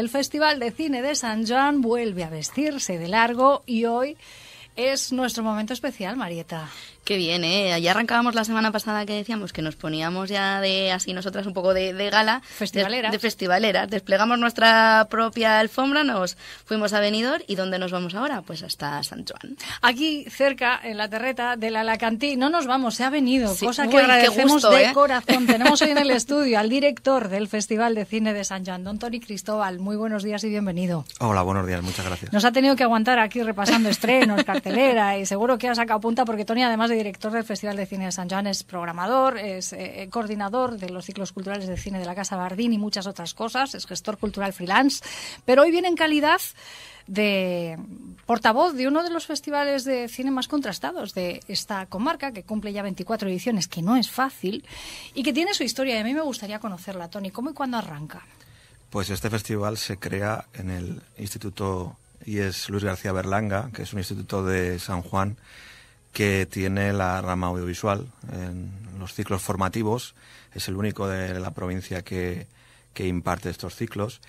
El Festival de Cine de San Juan vuelve a vestirse de largo y hoy es nuestro momento especial, Marieta. Qué bien, ¿eh? Ya arrancábamos la semana pasada que decíamos que nos poníamos ya de así nosotras un poco de, gala. Festivalera. De, de, festivaleras. Desplegamos nuestra propia alfombra, nos fuimos a Benidorm y ¿dónde nos vamos ahora? Pues hasta San Juan. Aquí cerca, en la terreta del Alacantí, no nos vamos, se ha venido, cosa que agradecemos de ¿eh? corazón. Tenemos hoy en el estudio al director del Festival de Cine de San Juan, don Tony Cristóbal. Muy buenos días y bienvenido. Hola, buenos días, muchas gracias. Nos ha tenido que aguantar aquí repasando estrenos, cartelera y seguro que ha sacado punta porque Tony además director del Festival de Cine de San Juan, es programador, es eh, eh, coordinador de los ciclos culturales de cine de la Casa Bardín y muchas otras cosas, es gestor cultural freelance, pero hoy viene en calidad de portavoz de uno de los festivales de cine más contrastados de esta comarca, que cumple ya 24 ediciones, que no es fácil, y que tiene su historia. Y a mí me gustaría conocerla, Tony. ¿Cómo y cuándo arranca? Pues este festival se crea en el Instituto y es Luis García Berlanga, que es un instituto de San Juan que tiene la rama audiovisual en los ciclos formativos. Es el único de la provincia que, que imparte estos ciclos.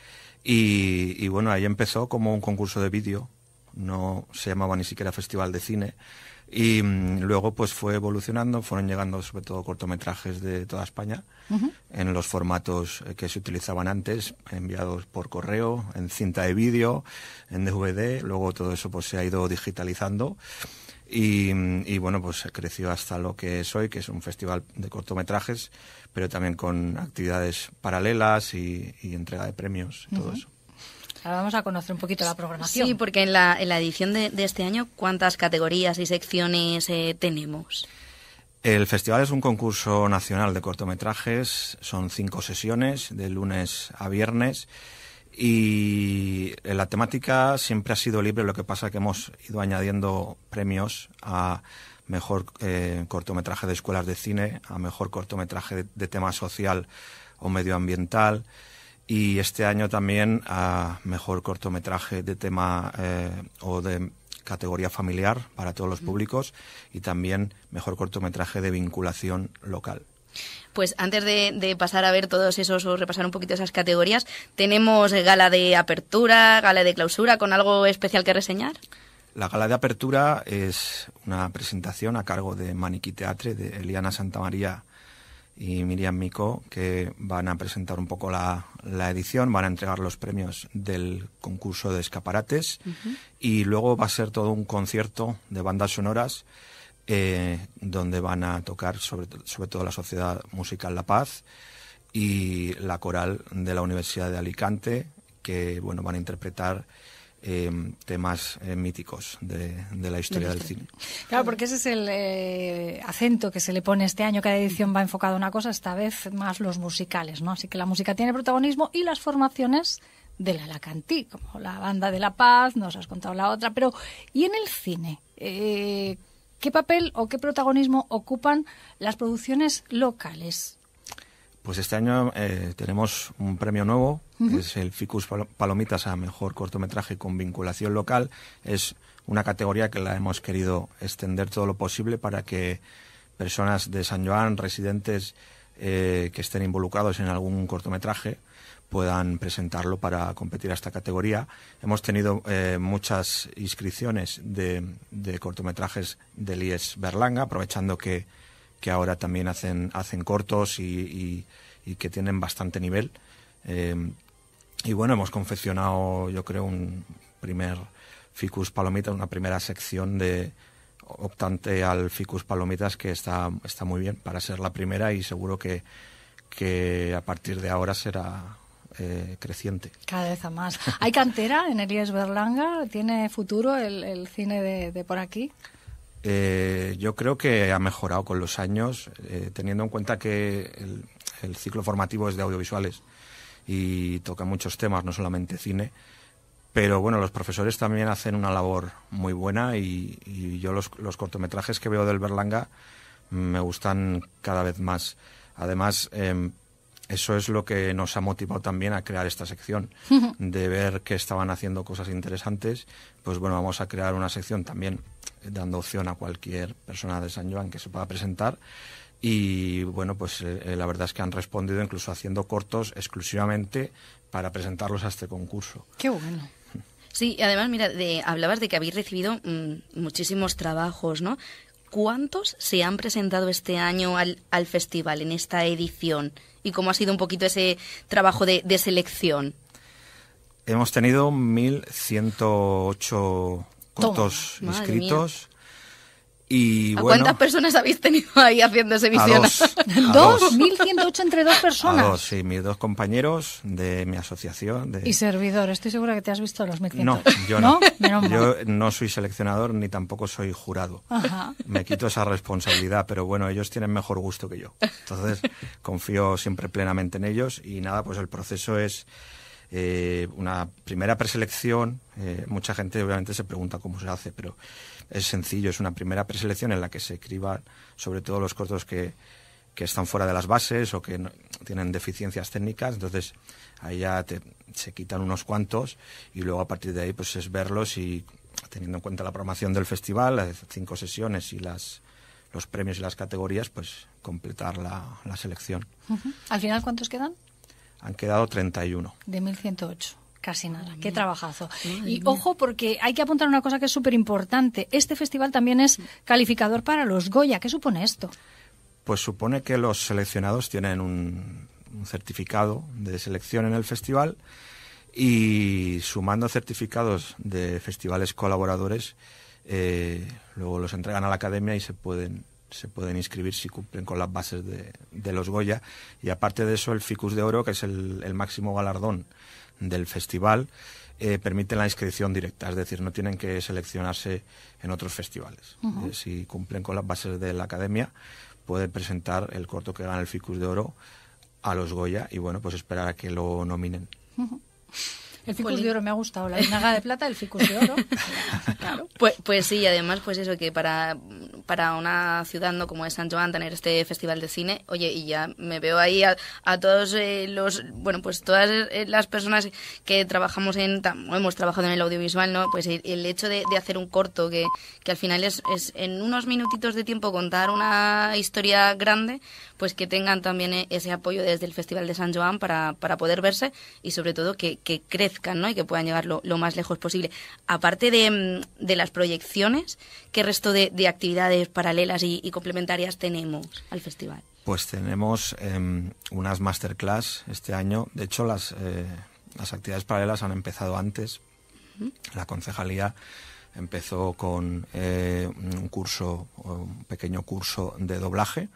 Y, bueno, ahí empezó como un concurso de vídeo, no se llamaba ni siquiera Festival de Cine. Y mm, luego pues fue evolucionando, fueron llegando sobre todo cortometrajes de toda España, en los formatos eh, que se utilizaban antes, enviados por correo, en cinta de vídeo, en DVD, luego todo eso pues se ha ido digitalizando. Y, bueno, pues creció hasta lo que es hoy, que es un festival de cortometrajes, pero también con actividades paralelas y, entrega de premios y todo eso. Ahora vamos a conocer un poquito la programación. Sí, porque en la, edición de, este año, ¿cuántas categorías y secciones eh, tenemos? El festival es un concurso nacional de cortometrajes, son cinco sesiones, de lunes a viernes. Y eh, la temática siempre ha sido libre, lo que pasa es que hemos ido añadiendo premios a mejor eh, cortometraje de escuelas de cine, a mejor cortometraje de, tema social o medioambiental y este año también a mejor cortometraje de tema eh, o de categoría familiar para todos los mm. públicos y también mejor cortometraje de vinculación local. Pues antes de, pasar a ver todos esos o repasar un poquito esas categorías, tenemos gala de apertura, gala de clausura, ¿con algo especial que reseñar? La gala de apertura es una presentación a cargo de Maniquí Teatre, de Eliana Santamaría y Miriam Mico, que van a presentar un poco la, edición, van a entregar los premios del concurso de escaparates y luego va a ser todo un concierto de bandas sonoras eh, donde van a tocar sobre, sobre, todo la Sociedad Musical La Paz y la coral de la Universidad de Alicante, que bueno, van a interpretar em, temas eh, míticos de, la historia del cine. Claro, porque ese es el eh, acento que se le pone este año. Cada edición va enfocada a una cosa, esta vez más los musicales, ¿no? Así que la música tiene protagonismo y las formaciones de la Alacantí, como la banda de La Paz, nos has contado la otra, pero ¿y en el cine? ¿Qué papel o qué protagonismo ocupan las producciones locales? Pues este año eh, tenemos un premio nuevo, que es el Ficus Palomitas a Mejor Cortometraje con Vinculación Local. Es una categoría que la hemos querido extender todo lo posible para que personas de San Joan, residentes eh, que estén involucrados en algún cortometraje, puedan presentarlo para competir a esta categoría. Hemos tenido eh, muchas inscripciones de, cortometrajes del IES Berlanga, aprovechando que, ahora también hacen, hacen cortos y, que tienen bastante nivel. Eh, y bueno, hemos confeccionado, yo creo, un primer Ficus Palomita, una primera sección de optante al Ficus Palomitas que está, está muy bien para ser la primera y seguro que, que a partir de ahora será eh, creciente. Cada vez a más. ¿Hay cantera en Elías Berlanga? ¿Tiene futuro el, cine de, por aquí? Eh, yo creo que ha mejorado con los años, eh, teniendo en cuenta que el, ciclo formativo es de audiovisuales y toca muchos temas, no solamente cine. Pero bueno, los profesores también hacen una labor muy buena y, yo los, cortometrajes que veo del Berlanga me gustan cada vez más. Además, em, eso es lo que nos ha motivado también a crear esta sección, de ver que estaban haciendo cosas interesantes. Pues bueno, vamos a crear una sección también eh, dando opción a cualquier persona de San Joan que se pueda presentar. Y bueno, pues eh, eh, la verdad es que han respondido incluso haciendo cortos exclusivamente para presentarlos a este concurso. Qué bueno. Sí, además, mira, hablabas de que habéis recibido mm, muchísimos trabajos, ¿no? ¿Cuántos se han presentado este año al, festival, en esta edición? ¿Y cómo ha sido un poquito ese trabajo de, selección? Hemos tenido 1.108 cortos inscritos cuántas personas habéis tenido ahí haciendo esa Dos. ¿Dos? ¿1.108 entre dos personas? sí, mis dos compañeros de mi asociación. Y servidor, estoy segura que te has visto los 1.100. No, yo no. Yo no soy seleccionador ni tampoco soy jurado. Me quito esa responsabilidad, pero bueno, ellos tienen mejor gusto que yo. Entonces, confío siempre plenamente en ellos y nada, pues el proceso es... Eh, una primera preselección, eh, mucha gente obviamente se pregunta cómo se hace, pero es sencillo, es una primera preselección en la que se escriba sobre todo los cortos que, están fuera de las bases o que tienen deficiencias técnicas, entonces ahí ya se quitan unos cuantos y luego a partir de ahí pues es verlos y teniendo en cuenta la programación del festival, las cinco sesiones y las los premios y las categorías, pues completar la, selección. ¿Al final cuántos quedan? Han quedado 31. De 1.108. Casi nada. Qué trabajazo. y ojo, porque hay que apuntar una cosa que es súper importante. Este festival también es calificador para los Goya. ¿Qué supone esto? Pues supone que los seleccionados tienen un, certificado de selección en el festival y sumando certificados de festivales colaboradores, eh, luego los entregan a la academia y se pueden se pueden inscribir si cumplen con las bases de, los Goya. Y aparte de eso, el Ficus de Oro, que es el máximo galardón del festival eh, permiten la inscripción directa, es decir, no tienen que seleccionarse en otros festivales. Eh, si cumplen con las bases de la academia, pueden presentar el corto que gana el Ficus de Oro a los Goya y, bueno, pues esperar a que lo nominen. El ficus de oro me ha gustado, la vinaga de plata, el ficus de oro. claro. Pues, pues sí, además, pues eso, que para, para una ciudad como es San Joan tener este festival de cine, oye, y ya me veo ahí a, todos eh, los, bueno, pues todas eh, las personas que trabajamos en, hemos trabajado en el audiovisual, ¿no? Pues el, hecho de, hacer un corto que, que al final es, es en unos minutitos de tiempo contar una historia grande, pues que tengan también eh, ese apoyo desde el Festival de San Joan para, para poder verse y sobre todo que, que crezca ¿no? y que puedan llevarlo lo más lejos posible. Aparte de, mm, las proyecciones, ¿qué resto de, actividades paralelas y, complementarias tenemos al festival? Pues tenemos em, unas masterclass este año. De hecho, las, eh, actividades paralelas han empezado antes. La concejalía empezó con eh, un curso, un pequeño curso de doblaje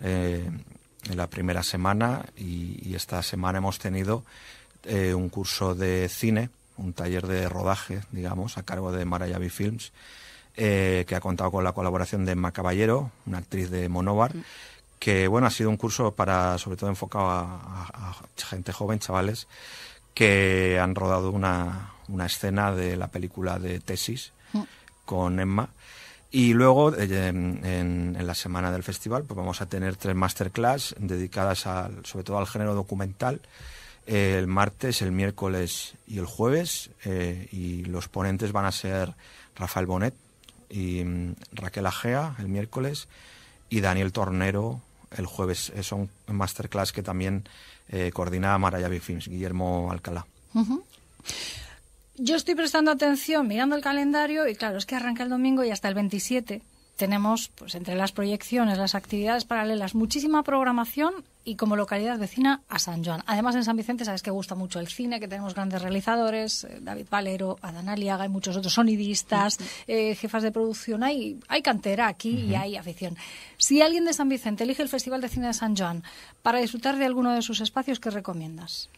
eh, en la primera semana y, esta semana hemos tenido eh, un curso de cine, un taller de rodaje, digamos, a cargo de Marayavi Films, eh, que ha contado con la colaboración de Emma Caballero, una actriz de Monóvar, mm. que, bueno, ha sido un curso para, sobre todo enfocado a, gente joven, chavales, que han rodado una, escena de la película de Tesis mm. con Emma. Y luego, eh, en, la semana del festival, pues vamos a tener tres masterclass dedicadas al, sobre todo al género documental el martes, el miércoles y el jueves. Eh, y los ponentes van a ser Rafael Bonet y mm, Raquel Ajea el miércoles y Daniel Tornero el jueves. Es eh, un masterclass que también eh, coordina Maraya Films, Guillermo Alcalá. Yo estoy prestando atención, mirando el calendario, y claro, es que arranca el domingo y hasta el 27 tenemos, pues entre las proyecciones, las actividades paralelas, muchísima programación y como localidad vecina a San Juan. Además, en San Vicente sabes que gusta mucho el cine, que tenemos grandes realizadores, eh, David Valero, Adán Aliaga hay muchos otros sonidistas, eh, jefas de producción. Hay, hay cantera aquí y hay afición. Si alguien de San Vicente elige el Festival de Cine de San Juan para disfrutar de alguno de sus espacios, ¿qué recomiendas?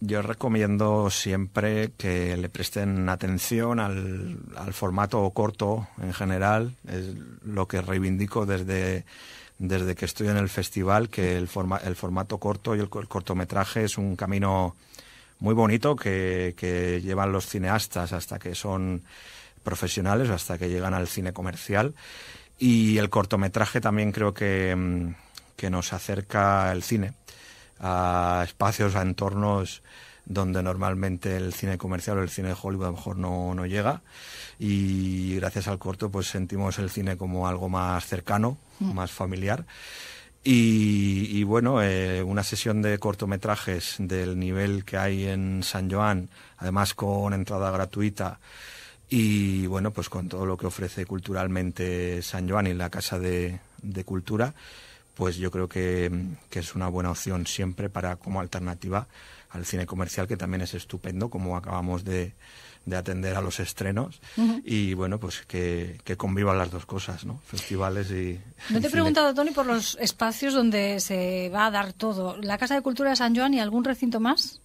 Yo recomiendo siempre que le presten atención al, al formato corto en general, es lo que reivindico desde desde que estoy en el festival que el, formato corto y el, cortometraje es un camino muy bonito que, llevan los cineastas hasta que son profesionales, hasta que llegan al cine comercial. Y el cortometraje también creo mm, que, nos acerca el cine a espacios, a entornos donde normalmente el cine comercial o el cine de Hollywood a lo mejor no, no llega. Y gracias al corto pues sentimos el cine como algo más cercano, más familiar. Y, bueno, eh, una sesión de cortometrajes del nivel que hay en San Joan, además con entrada gratuita y bueno, pues con todo lo que ofrece culturalmente San Joan y la Casa de, Cultura, pues yo creo que, es una buena opción siempre para como alternativa al cine comercial, que también es estupendo, como acabamos de, de atender a los estrenos y bueno, pues que, convivan las dos cosas, ¿no? Festivales y... No te he preguntado, Tony, por los espacios donde se va a dar todo. ¿La Casa de Cultura de San Juan y algún recinto más?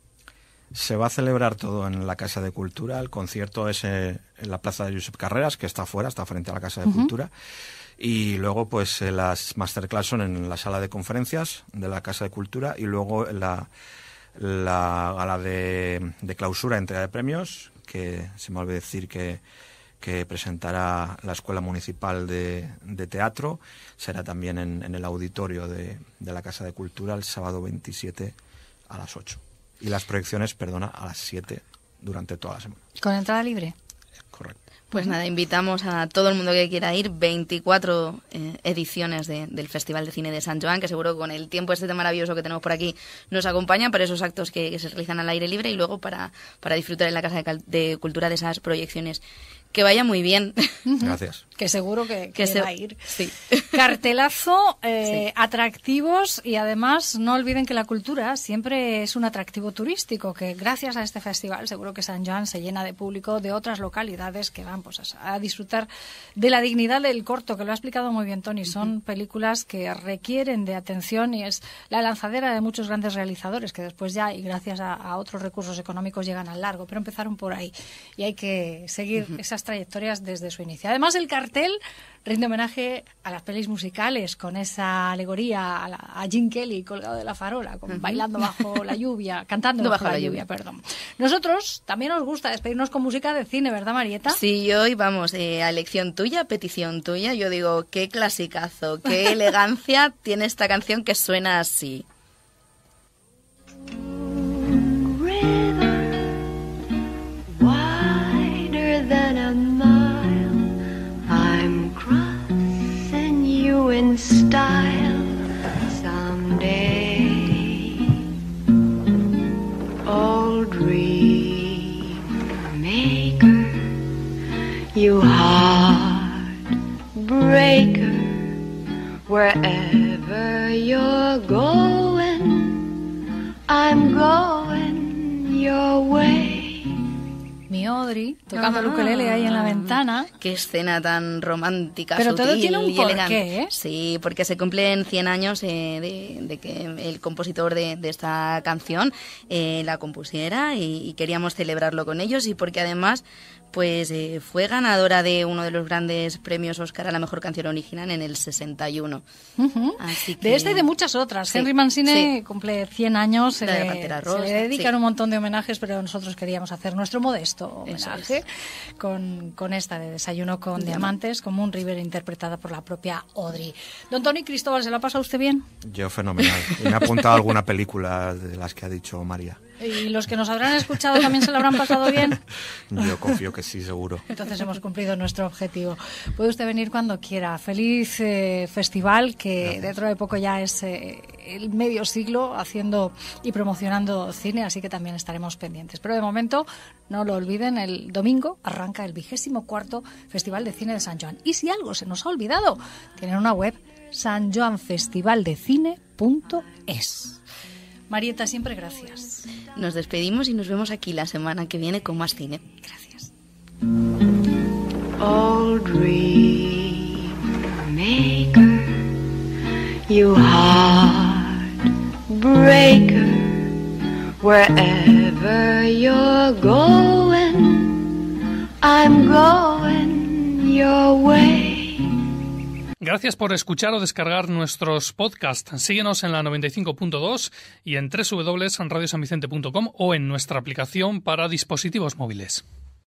Se va a celebrar todo en la Casa de Cultura. El concierto es eh, en la Plaza de Josep Carreras, que está afuera, está frente a la Casa de Cultura. Y luego, pues eh, las masterclass son en la sala de conferencias de la Casa de Cultura y luego la, la gala de, de clausura, entrega de premios, que se me olvidó decir que, presentará la Escuela Municipal de, Teatro. Será también en, el auditorio de, de, la Casa de Cultura el sábado 27 a las 8. Y las proyecciones, perdona, a las 7 durante toda la semana. ¿Con entrada libre? Eh, correcto. Pues nada, invitamos a todo el mundo que quiera ir, 24 eh, ediciones del Festival de Cine de San Joan, que seguro con el tiempo este maravilloso que tenemos por aquí nos acompaña para esos actos que, se realizan al aire libre y luego para, disfrutar en la Casa de Cultura de esas proyecciones que vaya muy bien. Gracias. que seguro que, se va a ir. Sí. Cartelazo, eh, atractivos y además no olviden que la cultura siempre es un atractivo turístico, que gracias a este festival seguro que San Juan se llena de público de otras localidades que van pues, a, disfrutar de la dignidad del corto, que lo ha explicado muy bien Tony. Son películas que requieren de atención y es la lanzadera de muchos grandes realizadores que después ya, y gracias a, otros recursos económicos, llegan al largo, pero empezaron por ahí y hay que seguir esas trayectorias desde su inicio. Además, el cartel rinde homenaje a las pelis musicales con esa alegoría a, Jim Kelly colgado de la farola, bailando bajo la lluvia, cantando bajo, la, lluvia, perdón. Nosotros también nos gusta despedirnos con música de cine, ¿verdad, Marieta? Sí, hoy vamos eh, a elección tuya, petición tuya. Yo digo, qué clasicazo, qué elegancia tiene esta canción que suena así. Mi Audrey tocando ah. el ukelele ahí en la ventana. Qué escena tan romántica, Pero todo tiene un porqué, ¿eh? Sí, porque se cumplen 100 años eh, de, que el compositor de, esta canción eh, la compusiera y queríamos celebrarlo con ellos y porque además pues eh, fue ganadora de uno de los grandes premios Oscar a la mejor canción original en el 61. De esta y de muchas otras. Henry Mancini cumple 100 años. Eh, se, le, dedican un montón de homenajes, pero nosotros queríamos hacer nuestro modesto homenaje con, esta de Desayuno con Diamantes, como un River interpretada por la propia Audrey. Don Tony Cristóbal, ¿se la pasa usted bien? Yo fenomenal. me ha apuntado alguna película de las que ha dicho María. ¿Y los que nos habrán escuchado también se lo habrán pasado bien? Yo confío que sí, seguro. Entonces hemos cumplido nuestro objetivo. Puede usted venir cuando quiera. Feliz eh, festival, que dentro de poco ya es eh, el medio siglo haciendo y promocionando cine, así que también estaremos pendientes. Pero de momento, no lo olviden, el domingo arranca el vigésimo cuarto Festival de Cine de San Juan. Y si algo se nos ha olvidado, tienen una web sanjuanfestivaldecine.es. Marieta, siempre gracias. Nos despedimos y nos vemos aquí la semana que viene con más cine. Gracias. Oh, Maker. you heartbreaker, wherever you're going, I'm going your way. Gracias por escuchar o descargar nuestros podcasts. Síguenos en la 95.2 y en www.radiosanvicente.com o en nuestra aplicación para dispositivos móviles.